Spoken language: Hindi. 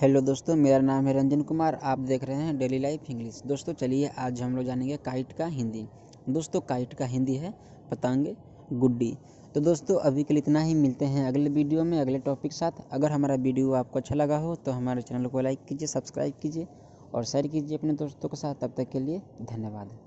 हेलो दोस्तों मेरा नाम है रंजन कुमार आप देख रहे हैं डेली लाइफ इंग्लिश दोस्तों चलिए आज हम लोग जानेंगे काइट का हिंदी दोस्तों काइट का हिंदी है पतंग गुड्डी तो दोस्तों अभी के लिए इतना ही मिलते हैं अगले वीडियो में अगले टॉपिक के साथ अगर हमारा वीडियो आपको अच्छा लगा हो तो हमारे चैनल को लाइक कीजिए सब्सक्राइब कीजिए और शेयर कीजिए अपने दोस्तों के साथ तब तक के लिए धन्यवाद